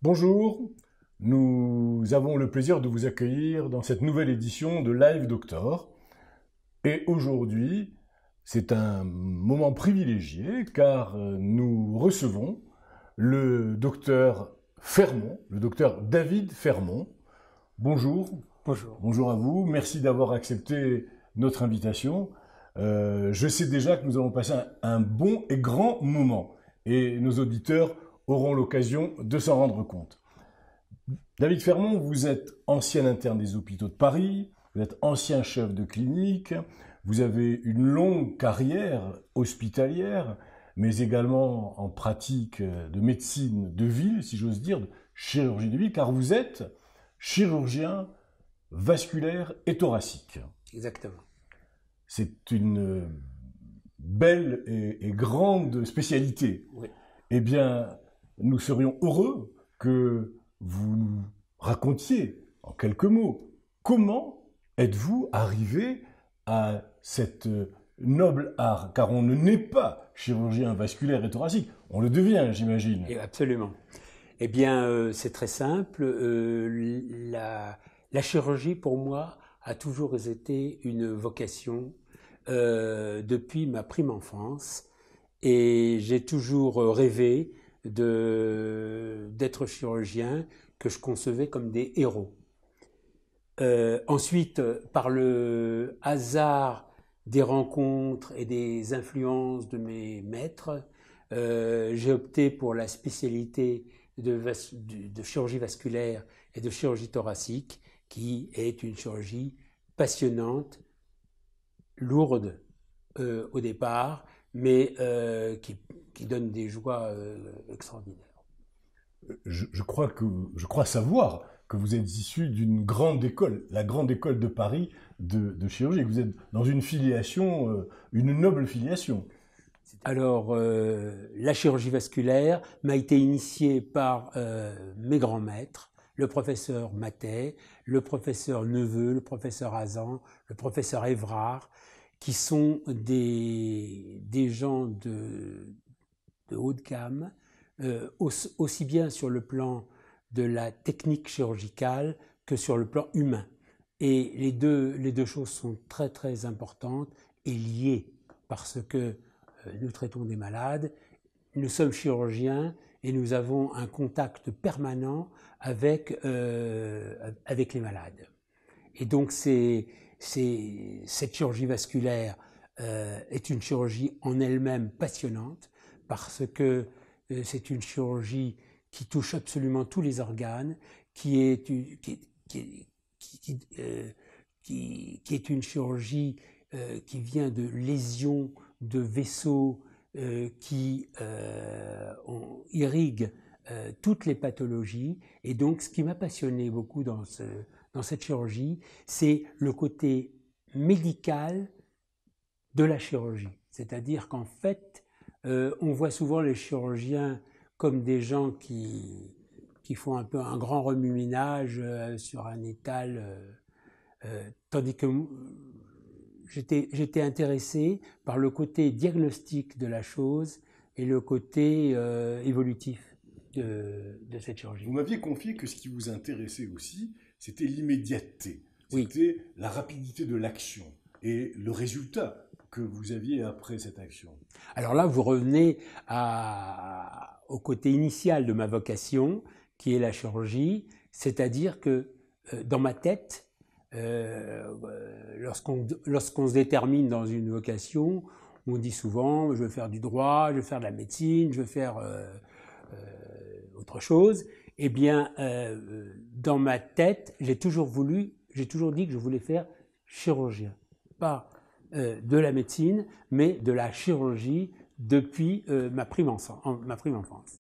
Bonjour, nous avons le plaisir de vous accueillir dans cette nouvelle édition de Live Doctor. Et aujourd'hui, c'est un moment privilégié car euh, nous recevons le docteur Fermont, le docteur David Fermont. Bonjour. Bonjour. Bonjour à vous. Merci d'avoir accepté notre invitation. Euh, je sais déjà que nous allons passer un bon et grand moment et nos auditeurs auront l'occasion de s'en rendre compte. David Fermont, vous êtes ancien interne des hôpitaux de Paris, vous êtes ancien chef de clinique, vous avez une longue carrière hospitalière, mais également en pratique de médecine de ville, si j'ose dire, de chirurgie de ville, car vous êtes chirurgien vasculaire et thoracique. Exactement. C'est une belle et, grande spécialité. Oui. Eh bien, nous serions heureux que vous nous racontiez en quelques mots comment êtes-vous arrivé à cette euh, noble art, car on ne naît pas chirurgien vasculaire et thoracique, on le devient, j'imagine. Absolument. Eh bien, euh, c'est très simple. Euh, la, chirurgie, pour moi, a toujours été une vocation depuis ma prime enfance, et j'ai toujours rêvé d'être chirurgien que je concevais comme des héros. Euh, ensuite, par le hasard des rencontres et des influences de mes maîtres, euh, j'ai opté pour la spécialité de, de, chirurgie vasculaire et de chirurgie thoracique, qui est une chirurgie passionnante, lourde euh, au départ, mais qui qui donne des joies euh, extraordinaires. Je, crois que, je crois savoir que vous êtes issu d'une grande école, la grande école de Paris de, chirurgie, que vous êtes dans une filiation, euh, une noble filiation. Alors, euh, la chirurgie vasculaire m'a été initiée par mes grands maîtres, le professeur Matet, le professeur Neveu, le professeur azan le professeur Évrard, qui sont des, des gens de, de haut de gamme, euh, aussi, bien sur le plan de la technique chirurgicale que sur le plan humain. Et les deux, choses sont très très importantes et liées parce que euh, nous traitons des malades, nous sommes chirurgiens et nous avons un contact permanent avec, euh, les malades. Et donc c'est, cette chirurgie vasculaire est une chirurgie en elle-même passionnante parce que euh, c'est une chirurgie qui touche absolument tous les organes, qui est, euh, qui, est une chirurgie euh, qui vient de lésions de vaisseaux qui irriguent toutes les pathologies. Et donc, ce qui m'a passionné beaucoup dans, dans cette chirurgie, c'est le côté médical de la chirurgie. C'est-à-dire qu'en fait, euh, on voit souvent les chirurgiens comme des gens qui, font un peu un grand remue euh, sur un étal, euh, tandis que j'étais intéressé par le côté diagnostique de la chose et le côté évolutif de, cette chirurgie. Vous m'aviez confié que ce qui vous intéressait aussi, c'était l'immédiateté, c'était la rapidité de l'action et le résultat que vous aviez après cette action Alors là, vous revenez au côté initial de ma vocation, qui est la chirurgie, c'est-à-dire que euh, dans ma tête, euh, euh, lorsqu'on lorsqu'on se détermine dans une vocation, on dit souvent je veux faire du droit, je veux faire de la médecine, je veux faire autre chose. Eh bien, dans ma tête, j'ai toujours voulu, j'ai toujours dit que je voulais faire chirurgien, pas euh, de la médecine, mais de la chirurgie depuis euh, ma prime, prime enfance.